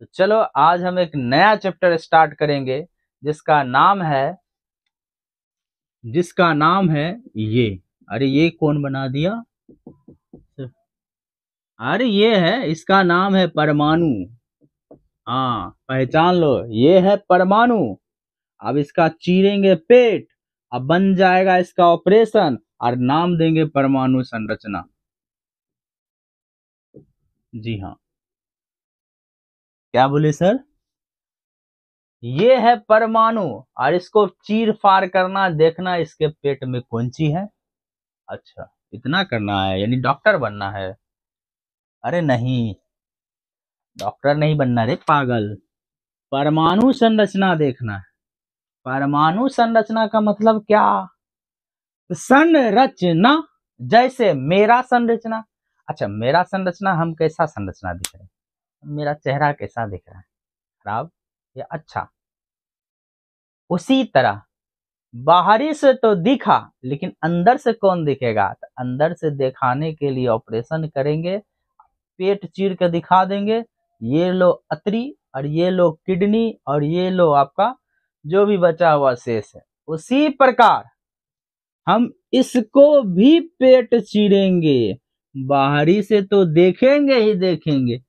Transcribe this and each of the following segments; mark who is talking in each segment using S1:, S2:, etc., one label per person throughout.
S1: तो चलो आज हम एक नया चैप्टर स्टार्ट करेंगे जिसका नाम है जिसका नाम है ये अरे ये कौन बना दिया अरे ये है इसका नाम है परमाणु हाँ पहचान लो ये है परमाणु अब इसका चीरेंगे पेट अब बन जाएगा इसका ऑपरेशन और नाम देंगे परमाणु संरचना जी हाँ क्या बोले सर ये है परमाणु और इसको चीर फार करना देखना इसके पेट में कौन सी है अच्छा इतना करना है यानी डॉक्टर बनना है अरे नहीं डॉक्टर नहीं बनना रे पागल परमाणु संरचना देखना है परमाणु संरचना का मतलब क्या संरचना जैसे मेरा संरचना अच्छा मेरा संरचना हम कैसा संरचना दिख रहे हैं मेरा चेहरा कैसा दिख रहा है खराब या अच्छा उसी तरह बाहरी से तो दिखा लेकिन अंदर से कौन दिखेगा तो अंदर से दिखाने के लिए ऑपरेशन करेंगे पेट चीर के दिखा देंगे ये लो अतरी और ये लो किडनी और ये लो आपका जो भी बचा हुआ शेष है उसी प्रकार हम इसको भी पेट चीरेंगे बाहरी से तो देखेंगे ही देखेंगे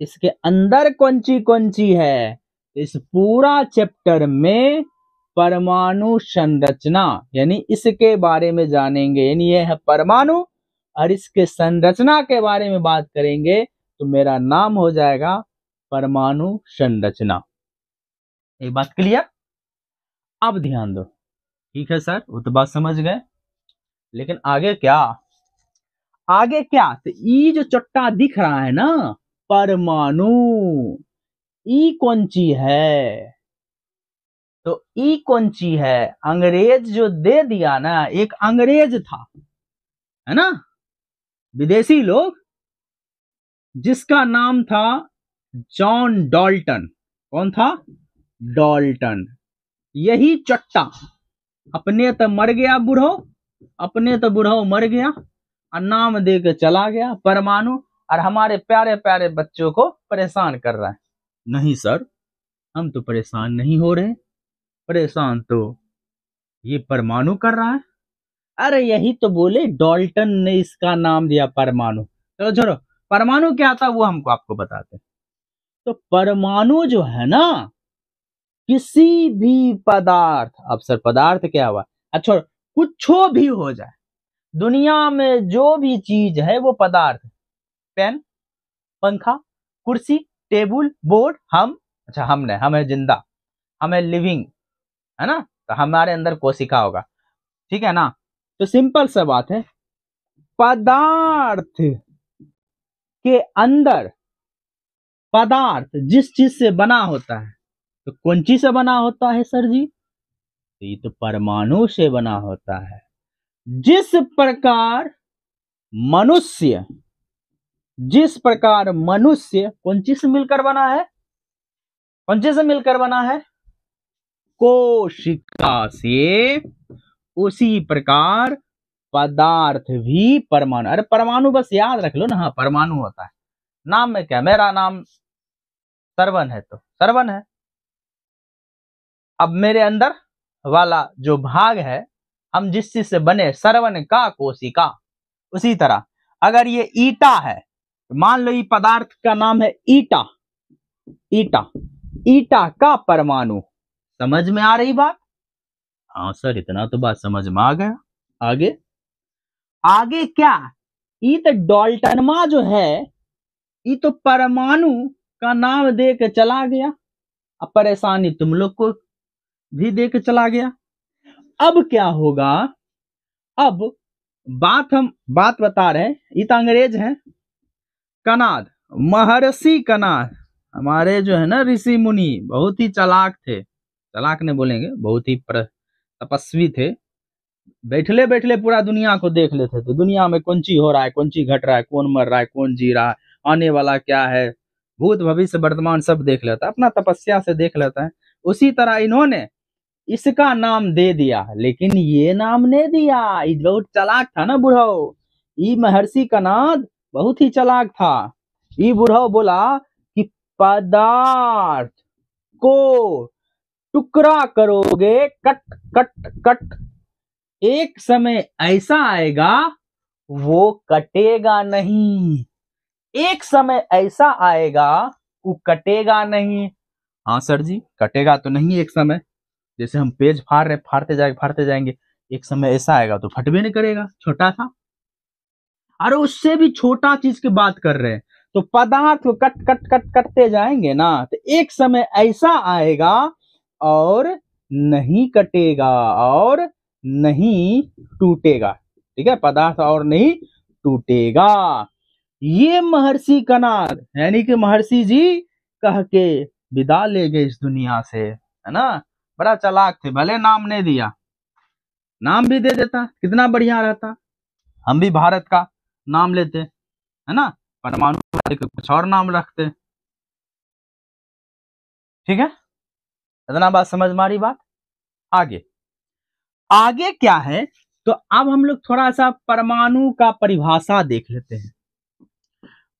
S1: इसके अंदर कौन ची कौन सी है इस पूरा चैप्टर में परमाणु संरचना यानी इसके बारे में जानेंगे यानी यह है परमाणु और इसके संरचना के बारे में बात करेंगे तो मेरा नाम हो जाएगा परमाणु संरचना ये बात क्लियर अब ध्यान दो ठीक है सर वो तो बात समझ गए लेकिन आगे क्या आगे क्या तो ये जो चट्टा दिख रहा है ना परमाणु ई कौन ची है तो ई कौन ची है अंग्रेज जो दे दिया ना एक अंग्रेज था है ना विदेशी लोग जिसका नाम था जॉन डॉल्टन कौन था डॉल्टन यही चट्टा अपने तो मर गया बुढ़ो अपने तो बुढ़ो मर गया और नाम दे के चला गया परमाणु और हमारे प्यारे प्यारे बच्चों को परेशान कर रहा है नहीं सर हम तो परेशान नहीं हो रहे परेशान तो ये परमाणु कर रहा है अरे यही तो बोले डॉल्टन ने इसका नाम दिया परमाणु चलो छोड़ो परमाणु क्या था वो हमको आपको बताते तो परमाणु जो है ना किसी भी पदार्थ अब सर पदार्थ क्या हुआ अच्छा कुछ भी हो जाए दुनिया में जो भी चीज है वो पदार्थ पेन पंखा कुर्सी टेबल बोर्ड हम अच्छा हम ने जिंदा हम लिविंग है ना तो हमारे अंदर कोशिका होगा ठीक है ना तो सिंपल सा बात है पदार्थ के अंदर पदार्थ जिस चीज से बना होता है तो कौन चीज से बना होता है सर जी तो ये तो परमाणु से बना होता है जिस प्रकार मनुष्य जिस प्रकार मनुष्य कौन चीज से मिलकर बना है कौन चीज से मिलकर बना है कोशिका से उसी प्रकार पदार्थ भी परमाणु अरे परमाणु बस याद रख लो ना हाँ परमाणु होता है नाम में क्या मेरा नाम सरवन है तो सरवन है अब मेरे अंदर वाला जो भाग है हम जिस चीज से बने सरवन का कोशिका उसी तरह अगर ये ईटा है मान लो ये पदार्थ का नाम है ईटा ईटा ईटा का परमाणु समझ में आ रही बात हाँ सर इतना तो बात समझ में आ गया आगे आगे क्या ये तो डॉल्टनमा जो है ये तो परमाणु का नाम दे के चला गया अब परेशानी तुम लोग को भी दे के चला गया अब क्या होगा अब बात हम बात बता रहे हैं ये तो अंग्रेज है कनाद महर्षि कनाद हमारे जो है ना ऋषि मुनि बहुत ही चलाक थे चलाक ने बोलेंगे बहुत ही तपस्वी थे बैठले बैठले पूरा दुनिया को देख लेते थे दुनिया में कौन चीज हो रहा है कौन चीज घट रहा है कौन मर रहा है कौन जी रहा है आने वाला क्या है भूत भविष्य वर्तमान सब देख लेता है अपना तपस्या से देख लेता है उसी तरह इन्होंने इसका नाम दे दिया लेकिन ये नाम नहीं दिया बहुत चलाक था ना बुढ़ो ये महर्षि कनाद बहुत ही चलाक था ई बुढ़व बोला कि पदार्थ को टुकड़ा करोगे कट कट कट एक समय ऐसा आएगा वो कटेगा नहीं एक समय ऐसा आएगा वो कटेगा नहीं हाँ सर जी कटेगा तो नहीं एक समय जैसे हम पेज फाड़ रहे फाड़ते जाएंगे फाड़ते जाएंगे एक समय ऐसा आएगा तो फटबे नहीं करेगा छोटा था अरे उससे भी छोटा चीज की बात कर रहे हैं तो पदार्थ को कट कट कट कटते जाएंगे ना तो एक समय ऐसा आएगा और नहीं कटेगा और नहीं टूटेगा ठीक है पदार्थ और नहीं टूटेगा ये महर्षि कनाल यानी कि महर्षि जी कह के विदा ले गए इस दुनिया से है ना बड़ा चलाक थे भले नाम नहीं दिया नाम भी दे देता कितना बढ़िया रहता हम भी भारत का नाम लेते है ना परमाणु कुछ और नाम रखते ठीक है इतना बात समझ में आ रही बात आगे आगे क्या है तो अब हम लोग थोड़ा सा परमाणु का परिभाषा देख लेते हैं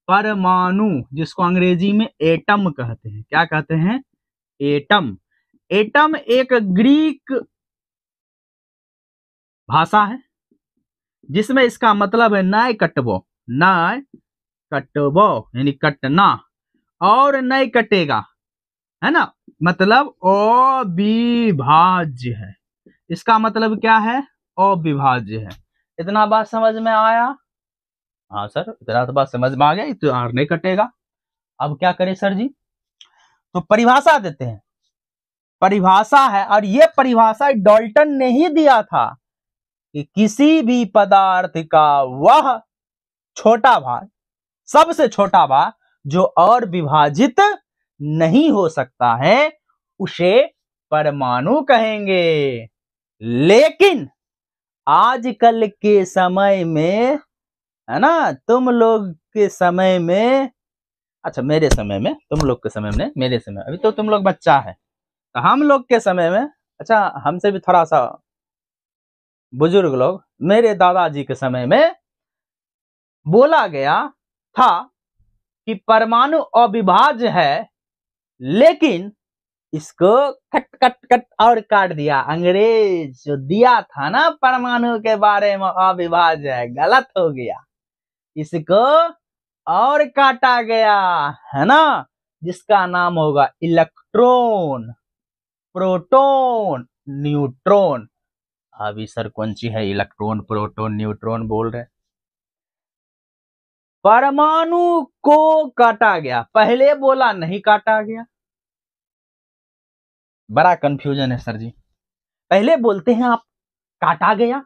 S1: परमाणु जिसको अंग्रेजी में एटम कहते हैं क्या कहते हैं एटम एटम एक ग्रीक भाषा है जिसमें इसका मतलब है नय कटबो नय कटबो यानी कटना और नहीं कटेगा है ना मतलब अविभाज्य है इसका मतलब क्या है अविभाज्य है इतना बात समझ में आया हाँ सर इतना तो बात समझ में आ गया तो नहीं कटेगा अब क्या करें सर जी तो परिभाषा देते हैं परिभाषा है और ये परिभाषा डॉल्टन ने ही दिया था कि किसी भी पदार्थ का वह छोटा भाग सबसे छोटा भाग जो और विभाजित नहीं हो सकता है उसे परमाणु कहेंगे लेकिन आजकल के समय में है ना तुम लोग के समय में अच्छा मेरे समय में तुम लोग के समय में मेरे समय अभी तो तुम लोग बच्चा है तो हम लोग के समय में अच्छा हमसे भी थोड़ा सा बुजुर्ग लोग मेरे दादाजी के समय में बोला गया था कि परमाणु अविभाज्य है लेकिन इसको कट कट कट और काट दिया अंग्रेज जो दिया था ना परमाणु के बारे में अविभाज्य है गलत हो गया इसको और काटा गया है ना जिसका नाम होगा इलेक्ट्रॉन प्रोटॉन न्यूट्रॉन हावी सर कौन सी है इलेक्ट्रॉन प्रोटॉन न्यूट्रॉन बोल रहे परमाणु को काटा गया पहले बोला नहीं काटा गया बड़ा कंफ्यूजन है सर जी पहले बोलते हैं आप काटा गया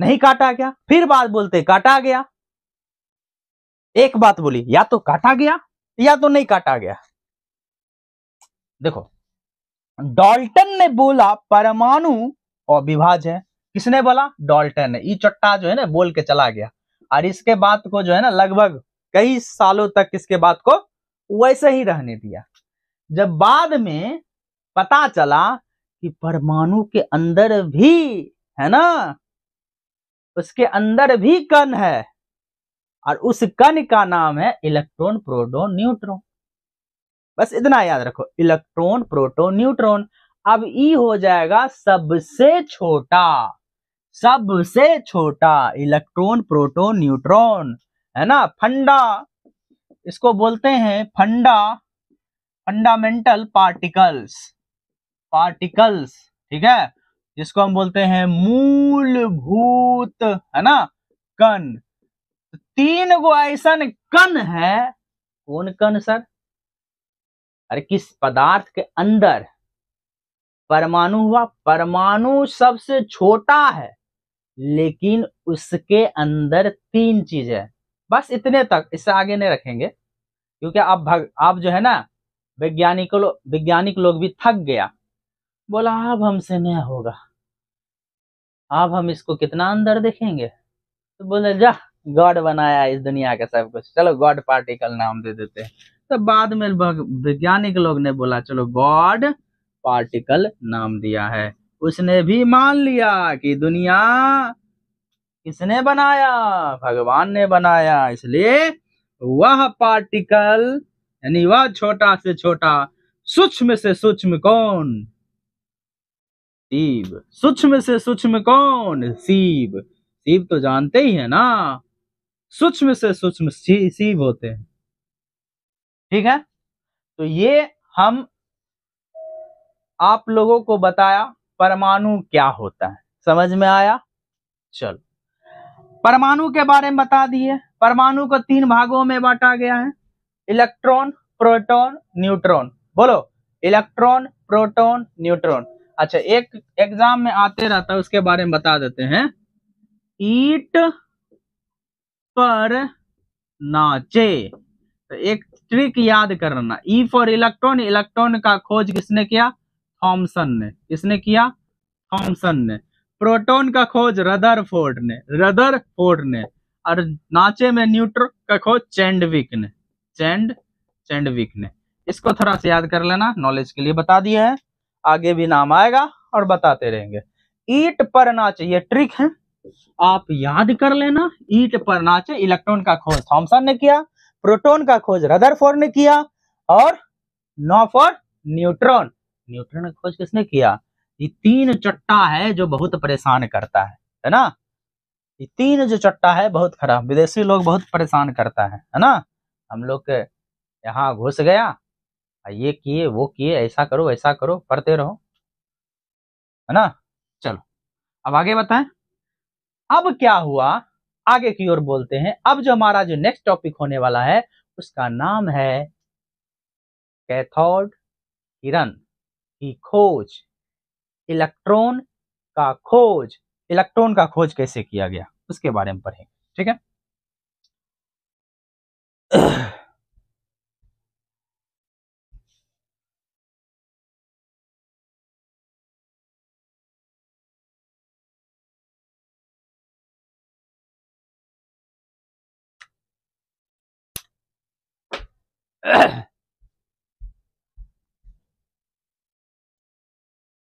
S1: नहीं काटा गया फिर बात बोलते काटा गया एक बात बोली या तो काटा गया या तो नहीं काटा गया देखो डॉल्टन ने बोला परमाणु अविभाज है किसने बोला डॉल्टन ने ये चट्टा जो है ना बोल के चला गया और इसके बात को जो है ना लगभग कई सालों तक इसके बात को वैसे ही रहने दिया जब बाद में पता चला कि परमाणु के अंदर भी है ना उसके अंदर भी कण है और उस कण का नाम है इलेक्ट्रॉन प्रोटॉन न्यूट्रॉन बस इतना याद रखो इलेक्ट्रॉन प्रोटॉन न्यूट्रॉन अब ई हो जाएगा सबसे छोटा सबसे छोटा इलेक्ट्रॉन प्रोटॉन न्यूट्रॉन है ना फंडा इसको बोलते हैं फंडा फंडामेंटल पार्टिकल्स पार्टिकल्स ठीक है जिसको हम बोलते हैं मूलभूत है ना कण तो तीन गो ऐसा कण है कौन कण सर अरे किस पदार्थ के अंदर परमाणु हुआ परमाणु सबसे छोटा है लेकिन उसके अंदर तीन चीजें बस इतने तक इससे आगे नहीं रखेंगे क्योंकि आप भग आप जो है ना वैज्ञानिक वैज्ञानिक लोग भी थक गया बोला अब हमसे नहीं होगा अब हम इसको कितना अंदर देखेंगे तो बोले जा गॉड बनाया इस दुनिया का सब कुछ चलो गॉड पार्टिकल नाम दे देते हैं तो बाद में वैज्ञानिक लोग ने बोला चलो गॉड पार्टिकल नाम दिया है उसने भी मान लिया कि दुनिया किसने बनाया भगवान ने बनाया इसलिए वह पार्टिकल यानी वह छोटा से छोटा सूक्ष्म से सूक्ष्म कौन शिव सूक्ष्म से सूक्ष्म कौन शिव शिव तो जानते ही है ना सूक्ष्म से सूक्ष्म शिव होते हैं ठीक है तो ये हम आप लोगों को बताया परमाणु क्या होता है समझ में आया चलो परमाणु के बारे में बता दिए परमाणु को तीन भागों में बांटा गया है इलेक्ट्रॉन प्रोटॉन न्यूट्रॉन बोलो इलेक्ट्रॉन प्रोटॉन न्यूट्रॉन अच्छा एक एग्जाम में आते रहता है उसके बारे में बता देते हैं ईट पर नाचे तो एक ट्रिक याद करना ई फॉर इलेक्ट्रॉन इलेक्ट्रॉन का खोज किसने किया थॉमसन ने इसने किया थॉमसन ने प्रोटॉन का खोज फोर्ड ने फोर्ड ने और नाचे में न्यूट्रो का खोज चैंडविक ने चैंड चैंडविक ने इसको थोड़ा सा याद कर लेना नॉलेज के लिए बता दिया है आगे भी नाम आएगा और बताते रहेंगे ईट पर नाच ये ट्रिक है आप याद कर लेना ईट पर नाच इलेक्ट्रॉन का खोज थॉमसन ने किया प्रोटोन का खोज रदर ने किया और नो फॉर न्यूट्रॉन न्यूट्रन का खोज किसने किया ये तीन चट्टा है जो बहुत परेशान करता है है ना ये तीन जो चट्टा है बहुत खराब विदेशी लोग बहुत परेशान करता है है ना हम लोग के यहाँ घुस गया ये किए वो किए ऐसा करो ऐसा करो करते रहो है ना चलो अब आगे बताएं अब क्या हुआ आगे की ओर बोलते हैं अब जो हमारा जो नेक्स्ट टॉपिक होने वाला है उसका नाम है कैथोड किरण की खोज इलेक्ट्रॉन का खोज इलेक्ट्रॉन का खोज कैसे किया गया उसके बारे में पढ़ेंगे ठीक है Ugh.